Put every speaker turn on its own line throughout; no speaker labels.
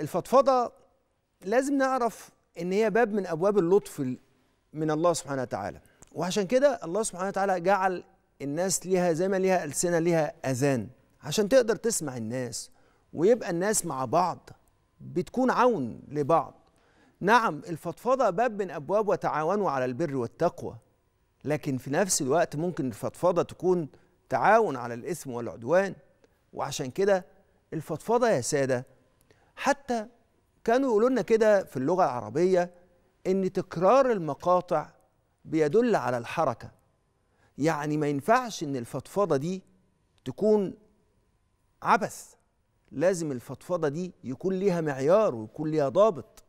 الفضفضه لازم نعرف ان هي باب من ابواب اللطف من الله سبحانه وتعالى وعشان كده الله سبحانه وتعالى جعل الناس ليها زي ما ليها السنه ليها اذان عشان تقدر تسمع الناس ويبقى الناس مع بعض بتكون عون لبعض نعم الفضفضه باب من ابواب وتعاونوا على البر والتقوى لكن في نفس الوقت ممكن الفضفضه تكون تعاون على الاثم والعدوان وعشان كده الفضفضه يا ساده حتى كانوا يقولوا لنا كده في اللغه العربيه ان تكرار المقاطع بيدل على الحركه يعني ما ينفعش ان الفضفضه دي تكون عبث لازم الفضفضه دي يكون ليها معيار ويكون ليها ضابط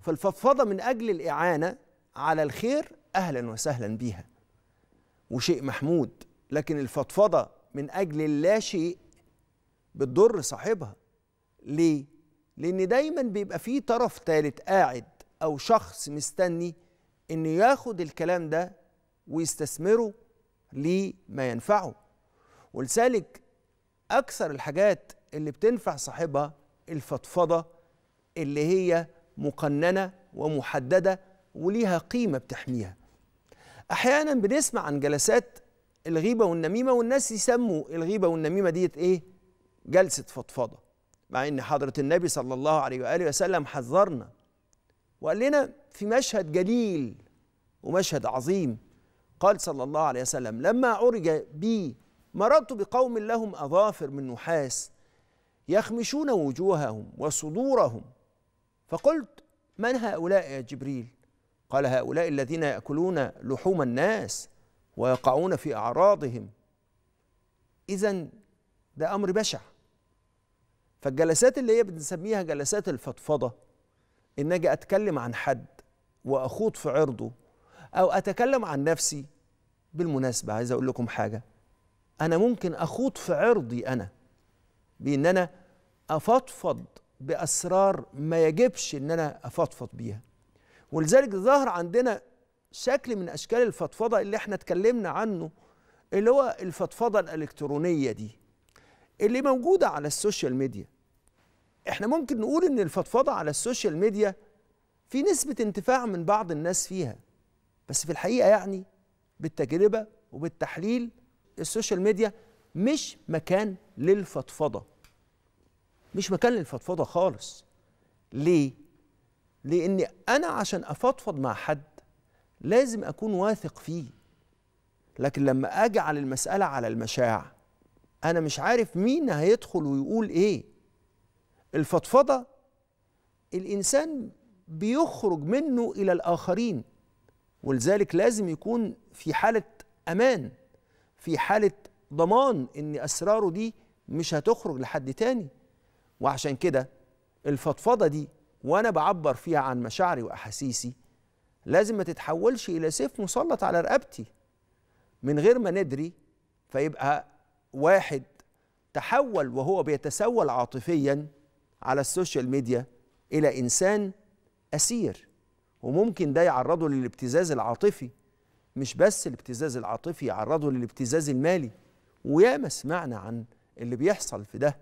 فالفضفضه من اجل الاعانه على الخير اهلا وسهلا بيها وشيء محمود لكن الفضفضه من اجل اللاشيء بتضر صاحبها ليه لان دايما بيبقى فيه طرف ثالث قاعد او شخص مستني انه ياخد الكلام ده ويستثمره لما ينفعه ولذلك اكثر الحاجات اللي بتنفع صاحبها الفضفضه اللي هي مقننه ومحدده وليها قيمه بتحميها احيانا بنسمع عن جلسات الغيبه والنميمه والناس يسموا الغيبه والنميمه ديت ايه جلسه فضفضه مع ان حضره النبي صلى الله عليه واله وسلم حذرنا وقال لنا في مشهد جليل ومشهد عظيم قال صلى الله عليه وسلم لما عرج بي مررت بقوم لهم اظافر من نحاس يخمشون وجوههم وصدورهم فقلت من هؤلاء يا جبريل قال هؤلاء الذين ياكلون لحوم الناس ويقعون في اعراضهم اذا ده امر بشع فالجلسات اللي هي بنسميها جلسات الفضفضه ان اجي اتكلم عن حد واخوض في عرضه او اتكلم عن نفسي بالمناسبه عايز اقول لكم حاجه انا ممكن اخوض في عرضي انا بان انا افضفض باسرار ما يجبش ان انا افضفض بيها ولذلك ظهر عندنا شكل من اشكال الفضفضه اللي احنا اتكلمنا عنه اللي هو الفضفضه الالكترونيه دي اللي موجوده على السوشيال ميديا احنا ممكن نقول ان الفضفضه على السوشيال ميديا في نسبه انتفاع من بعض الناس فيها بس في الحقيقه يعني بالتجربه وبالتحليل السوشيال ميديا مش مكان للفضفضه مش مكان للفضفضه خالص ليه لان انا عشان افضفض مع حد لازم اكون واثق فيه لكن لما أجعل المساله على المشاع انا مش عارف مين هيدخل ويقول ايه الفضفضه الانسان بيخرج منه الى الاخرين ولذلك لازم يكون في حاله امان في حاله ضمان ان اسراره دي مش هتخرج لحد تاني وعشان كده الفضفضه دي وانا بعبر فيها عن مشاعري واحاسيسي لازم ما تتحولش الى سيف مسلط على رقبتي من غير ما ندري فيبقى واحد تحول وهو بيتسول عاطفيا على السوشيال ميديا الى انسان اسير وممكن ده يعرضه للابتزاز العاطفي مش بس الابتزاز العاطفي يعرضه للابتزاز المالي وياما سمعنا عن اللي بيحصل في ده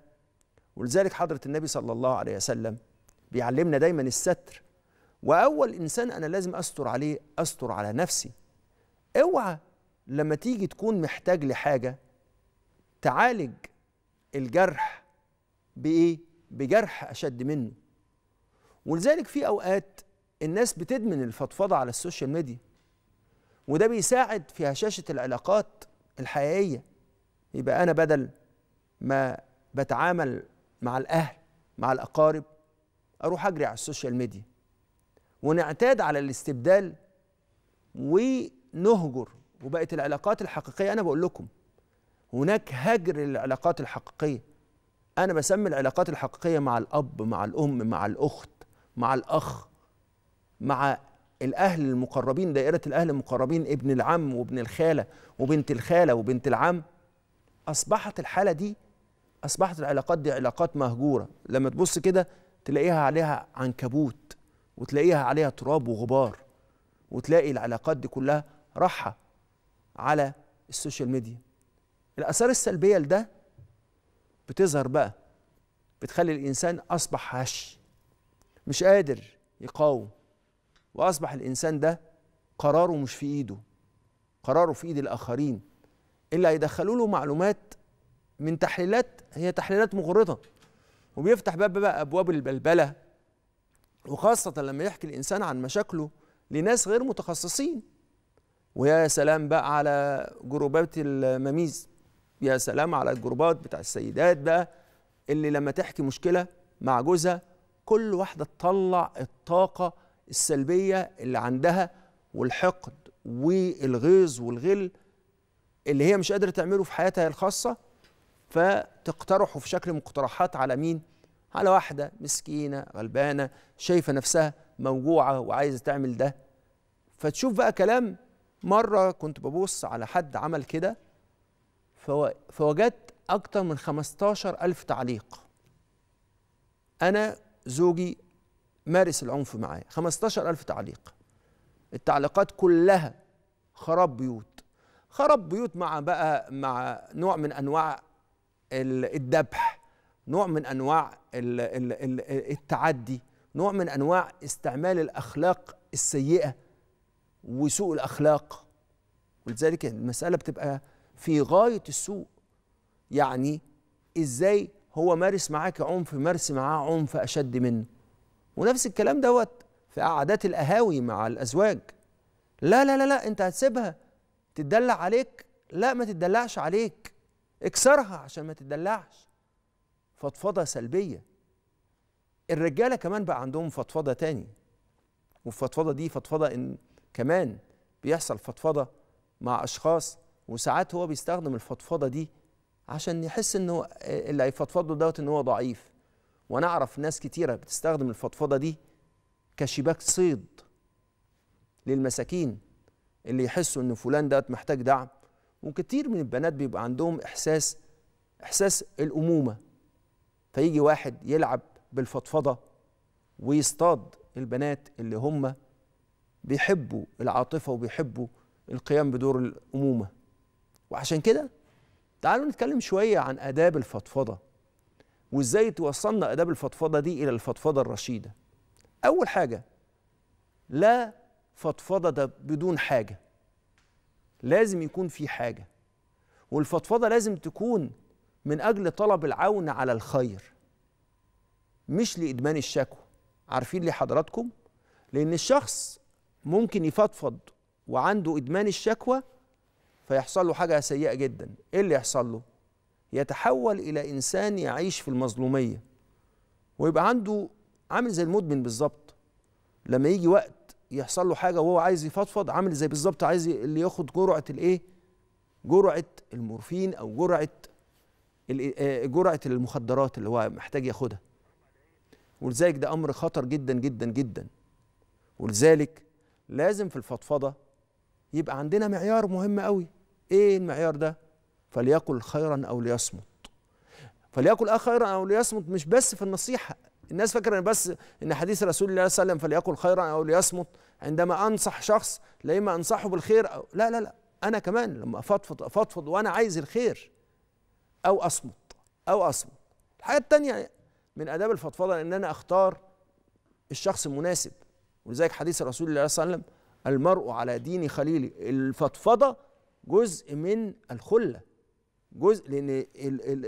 ولذلك حضره النبي صلى الله عليه وسلم بيعلمنا دايما الستر واول انسان انا لازم استر عليه استر على نفسي اوعى لما تيجي تكون محتاج لحاجه تعالج الجرح بايه بجرح اشد منه ولذلك في اوقات الناس بتدمن الفضفضه على السوشيال ميديا وده بيساعد في هشاشه العلاقات الحقيقيه يبقى انا بدل ما بتعامل مع الاهل مع الاقارب اروح اجري على السوشيال ميديا ونعتاد على الاستبدال ونهجر وبقت العلاقات الحقيقيه انا بقول لكم هناك هجر للعلاقات الحقيقية أنا بسمي العلاقات الحقيقية مع الأب مع الأم مع الأخت مع الأخ مع الأهل المقربين دائرة الأهل المقربين ابن العم وابن الخالة وبنت الخالة وبنت العم أصبحت الحالة دي أصبحت العلاقات دي علاقات مهجورة لما تبص كده تلاقيها عليها عنكبوت وتلاقيها عليها تراب وغبار وتلاقي العلاقات دي كلها راحة على السوشيال ميديا الآثار السلبية لده بتظهر بقى بتخلي الإنسان أصبح هش مش قادر يقاوم وأصبح الإنسان ده قراره مش في إيده قراره في إيد الآخرين اللي هيدخلوا له معلومات من تحليلات هي تحليلات مغرضة وبيفتح باب بقى أبواب البلبلة وخاصة لما يحكي الإنسان عن مشاكله لناس غير متخصصين ويا سلام بقى على جروبات المميز يا سلام على الجروبات بتاع السيدات بقى اللي لما تحكي مشكله مع جوزها كل واحده تطلع الطاقه السلبيه اللي عندها والحقد والغيظ والغل اللي هي مش قادره تعمله في حياتها الخاصه فتقترحه في شكل مقترحات على مين؟ على واحده مسكينه غلبانه شايفه نفسها موجوعه وعايزه تعمل ده فتشوف بقى كلام مره كنت ببص على حد عمل كده فوجدت أكثر من 15 ألف تعليق أنا زوجي مارس العنف معايا 15 ألف تعليق التعليقات كلها خراب بيوت خراب بيوت مع بقى مع نوع من أنواع الدبح نوع من أنواع التعدي نوع من أنواع استعمال الأخلاق السيئة وسوء الأخلاق ولذلك المسألة بتبقى في غايه السوء يعني ازاي هو مارس معاك عنف مارس معاه عنف اشد منه ونفس الكلام دوت في قعدات القهاوي مع الازواج لا لا لا لا انت هتسيبها تدلع عليك لا ما تدلعش عليك اكسرها عشان ما تدلعش فضفضه سلبيه الرجاله كمان بقى عندهم فضفضه تاني والفضفضه دي فضفضه ان كمان بيحصل فضفضه مع اشخاص وساعات هو بيستخدم الفضفضه دي عشان يحس انه اللي هيفضفض له دوت ان هو ضعيف وانا اعرف ناس كتيره بتستخدم الفضفضه دي كشباك صيد للمساكين اللي يحسوا ان فلان دوت محتاج دعم وكتير من البنات بيبقى عندهم احساس احساس الامومه فيجي واحد يلعب بالفضفضه ويصطاد البنات اللي هم بيحبوا العاطفه وبيحبوا القيام بدور الامومه وعشان كده تعالوا نتكلم شوية عن آداب الفضفضة وإزاي توصلنا آداب الفضفضة دي إلى الفضفضة الرشيدة أول حاجة لا فضفضة ده بدون حاجة لازم يكون في حاجة والفضفضة لازم تكون من أجل طلب العون على الخير مش لإدمان الشكوى عارفين ليه حضراتكم؟ لأن الشخص ممكن يفضفض وعنده إدمان الشكوى فيحصل له حاجه سيئه جدا ايه اللي يحصل له يتحول الى انسان يعيش في المظلوميه ويبقى عنده عامل زي المدمن بالظبط لما يجي وقت يحصل له حاجه وهو عايز يفضفض عامل زي بالظبط عايز اللي ياخد جرعه الايه جرعه المورفين او جرعه آه، جرعه المخدرات اللي هو محتاج ياخدها ولذلك ده امر خطر جدا جدا جدا ولذلك لازم في الفضفضه يبقى عندنا معيار مهم قوي ايه المعيار ده فليقل خيرا او ليصمت فليقل اه خيرا او ليصمت مش بس في النصيحه الناس فاكره ان بس ان حديث رسول الله صلى الله عليه وسلم فليقل خيرا او ليصمت عندما انصح شخص لا اما انصحه بالخير او لا لا لا انا كمان لما افضفض افضفض وانا عايز الخير او اصمت او اصمت الحاجه الثانيه من اداب الفضفضه ان انا اختار الشخص المناسب ولذلك حديث رسول الله صلى الله عليه وسلم المرء على دين خليله الفضفضه جزء من الخله جزء لان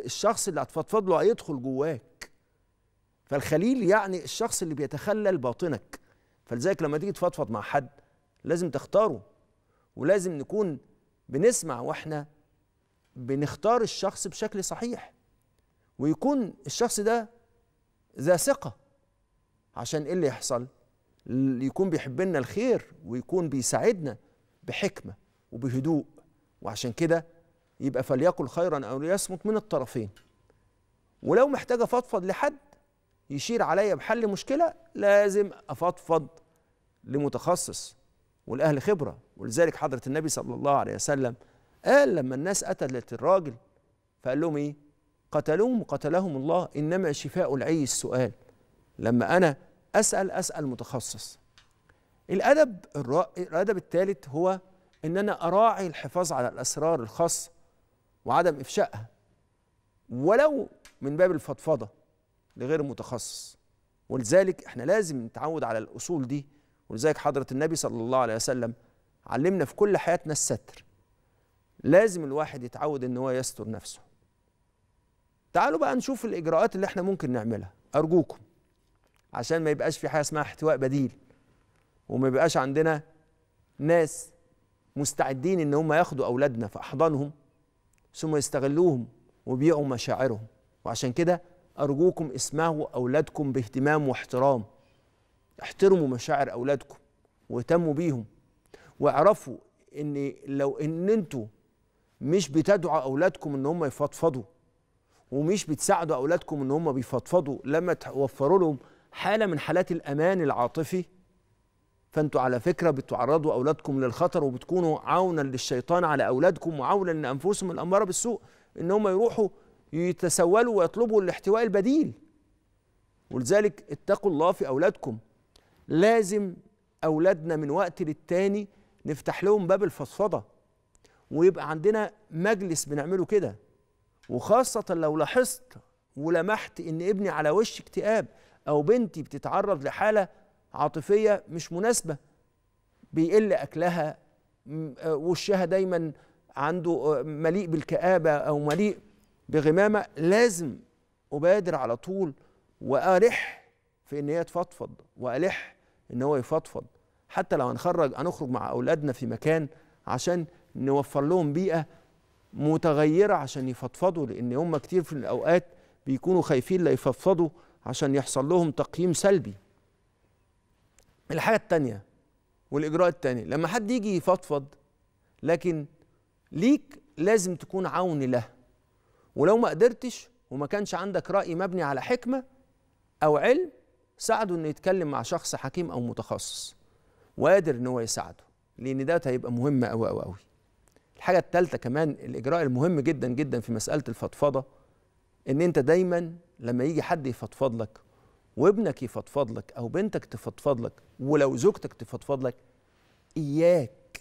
الشخص اللي هتفضفض له هيدخل جواك فالخليل يعني الشخص اللي بيتخلل باطنك فلذلك لما تيجي تفضفض مع حد لازم تختاره ولازم نكون بنسمع واحنا بنختار الشخص بشكل صحيح ويكون الشخص ده ذا ثقه عشان ايه اللي يحصل يكون بيحب لنا الخير ويكون بيساعدنا بحكمه وبهدوء وعشان كده يبقى فليقل خيرا أو ليصمت من الطرفين ولو محتاج أفضفض لحد يشير عليا بحل مشكلة لازم أفضفض لمتخصص والأهل خبرة ولذلك حضرة النبي صلى الله عليه وسلم قال لما الناس قتلت الراجل فقال لهم إيه قتلوهم وقتلهم الله إنما شفاء العي السؤال لما أنا أسأل أسأل متخصص الأدب الأدب الثالث هو ان انا اراعي الحفاظ على الاسرار الخاصه وعدم افشائها ولو من باب الفضفضه لغير المتخصص ولذلك احنا لازم نتعود على الاصول دي ولذلك حضره النبي صلى الله عليه وسلم علمنا في كل حياتنا الستر لازم الواحد يتعود ان هو يستر نفسه تعالوا بقى نشوف الاجراءات اللي احنا ممكن نعملها ارجوكم عشان ما يبقاش في حاجه اسمها احتواء بديل وما يبقاش عندنا ناس مستعدين ان هم ياخدوا اولادنا في احضانهم ثم يستغلوهم ويبيعوا مشاعرهم وعشان كده ارجوكم اسمعوا اولادكم باهتمام واحترام احترموا مشاعر اولادكم واهتموا بيهم واعرفوا ان لو ان انتوا مش بتدعوا اولادكم ان هم يفضفضوا ومش بتساعدوا اولادكم ان هم بيفضفضوا لما توفروا لهم حاله من حالات الامان العاطفي فانتوا على فكره بتعرضوا اولادكم للخطر وبتكونوا عونا للشيطان على اولادكم وعونا لانفسهم الاماره بالسوء ان هم يروحوا يتسولوا ويطلبوا الاحتواء البديل ولذلك اتقوا الله في اولادكم لازم اولادنا من وقت للتاني نفتح لهم باب الفضفضه ويبقى عندنا مجلس بنعمله كده وخاصه لو لاحظت ولمحت ان ابني على وش اكتئاب او بنتي بتتعرض لحاله عاطفية مش مناسبة بيقل أكلها آه، وشها دايما عنده آه، مليء بالكآبة أو مليء بغمامة لازم أبادر على طول وألح في إن هي تفضفض وألح إن هو يفضفض حتى لو هنخرج هنخرج مع أولادنا في مكان عشان نوفر لهم بيئة متغيرة عشان يفضفضوا لأن هم كتير في الأوقات بيكونوا خايفين لا يفضفضوا عشان يحصل لهم تقييم سلبي الحاجه التانيه والاجراء التاني لما حد يجي يفضفض لكن ليك لازم تكون عون له ولو ما قدرتش وما كانش عندك راي مبني على حكمه او علم ساعده انه يتكلم مع شخص حكيم او متخصص وقادر ان هو يساعده لان ده هيبقى مهم أوي أوي أوي الحاجه التالتة كمان الاجراء المهم جدا جدا في مساله الفضفضه ان انت دايما لما يجي حد يفضفض لك وابنك يفضفض لك او بنتك تفضفض لك ولو زوجتك تفضفض لك اياك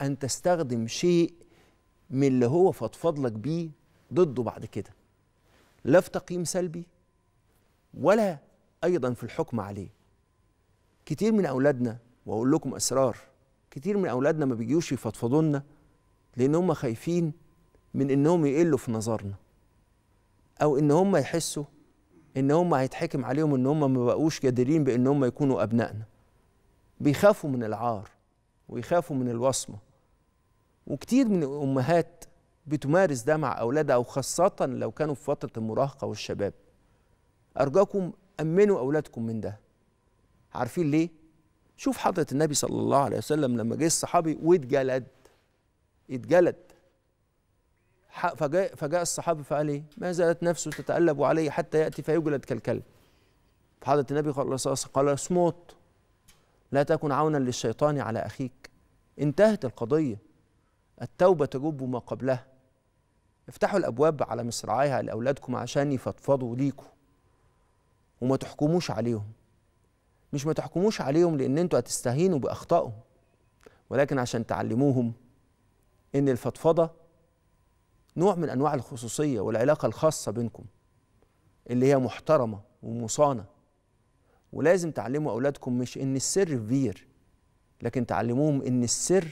ان تستخدم شيء من اللي هو فضفض لك بيه ضده بعد كده لا في تقييم سلبي ولا ايضا في الحكم عليه كتير من اولادنا واقول لكم اسرار كتير من اولادنا ما بيجيوش يفضفضوا لنا لان هم خايفين من انهم يقلوا في نظرنا او ان هم يحسوا ان هم هيتحكم عليهم ان هم ما بقوش قادرين بان هم يكونوا ابنائنا بيخافوا من العار ويخافوا من الوصمه وكتير من الامهات بتمارس ده مع اولادها وخاصه لو كانوا في فتره المراهقه والشباب ارجوكم امنوا اولادكم من ده عارفين ليه شوف حضره النبي صلى الله عليه وسلم لما جه الصحابي واتجلد اتجلد فجاء, فجاء الصحابي فقال ايه ما زالت نفسه تتألب عليه حتى يأتي فيجلد كالكلب فحضرة النبي قال اصمت لا تكن عونا للشيطان على أخيك انتهت القضية التوبة تجب ما قبلها افتحوا الأبواب على مصراعيها لأولادكم عشان يفضفضوا ليكم. وما تحكموش عليهم مش ما تحكموش عليهم لأن انتوا هتستهينوا بأخطائهم ولكن عشان تعلموهم إن الفضفضة نوع من انواع الخصوصيه والعلاقه الخاصه بينكم اللي هي محترمه ومصانه ولازم تعلموا اولادكم مش ان السر في لكن تعلموهم ان السر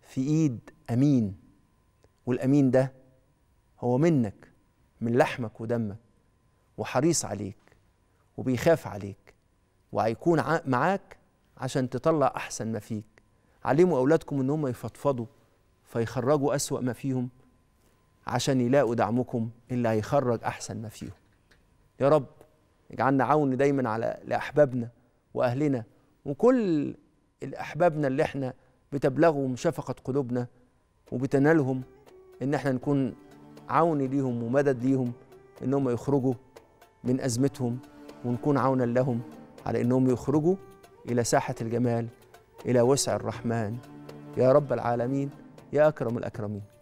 في ايد امين والامين ده هو منك من لحمك ودمك وحريص عليك وبيخاف عليك وهيكون معاك عشان تطلع احسن ما فيك علموا اولادكم ان هم يفضفضوا فيخرجوا اسوا ما فيهم عشان يلاقوا دعمكم اللي هيخرج أحسن ما فيهم يا رب اجعلنا عون دايما على لأحبابنا وأهلنا وكل الأحبابنا اللي احنا بتبلغهم شفقة قلوبنا وبتنالهم إن احنا نكون عون ليهم ومدد ليهم إن هم يخرجوا من أزمتهم ونكون عونا لهم على إنهم يخرجوا إلى ساحة الجمال إلى وسع الرحمن يا رب العالمين يا أكرم الأكرمين